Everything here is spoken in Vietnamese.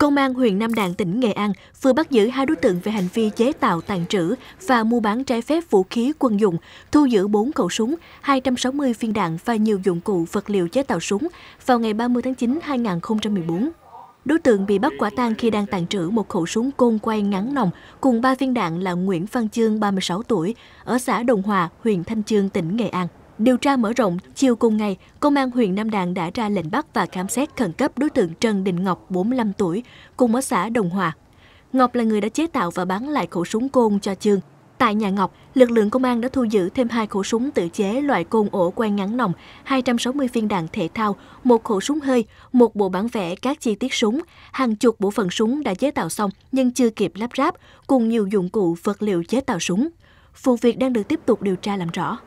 Công an huyện Nam Đàn, tỉnh Nghệ An vừa bắt giữ hai đối tượng về hành vi chế tạo, tàn trữ và mua bán trái phép vũ khí quân dụng, thu giữ 4 khẩu súng, 260 viên đạn và nhiều dụng cụ vật liệu chế tạo súng vào ngày 30 tháng 9 2014. Đối tượng bị bắt quả tang khi đang tàn trữ một khẩu súng côn quay ngắn nòng cùng ba viên đạn là Nguyễn Văn Chương, 36 tuổi, ở xã Đồng Hòa, huyện Thanh Chương, tỉnh Nghệ An. Điều tra mở rộng, chiều cùng ngày, Công an huyện Nam Đàn đã ra lệnh bắt và khám xét khẩn cấp đối tượng Trần Đình Ngọc, 45 tuổi, cùng ở xã Đồng Hòa. Ngọc là người đã chế tạo và bán lại khẩu súng côn cho Trương. Tại nhà Ngọc, lực lượng công an đã thu giữ thêm hai khẩu súng tự chế loại côn ổ quay ngắn nòng, 260 viên đạn thể thao, một khẩu súng hơi, một bộ bản vẽ các chi tiết súng, hàng chục bộ phận súng đã chế tạo xong nhưng chưa kịp lắp ráp, cùng nhiều dụng cụ vật liệu chế tạo súng. Vụ việc đang được tiếp tục điều tra làm rõ.